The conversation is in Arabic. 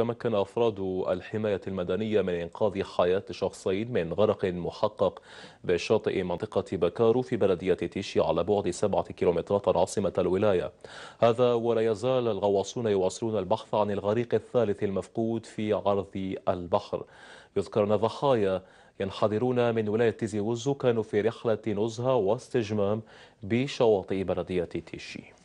تمكن أفراد الحماية المدنية من إنقاذ حياة شخصين من غرق محقق بشاطئ منطقة بكارو في بلدية تيشي على بعد سبعة كيلومترات عاصمة الولاية هذا ولا يزال الغواصون يواصلون البحث عن الغريق الثالث المفقود في عرض البحر يذكر أن ضحايا ينحدرون من ولاية تيزي وزو كانوا في رحلة نزهة واستجمام بشواطئ بلدية تيشي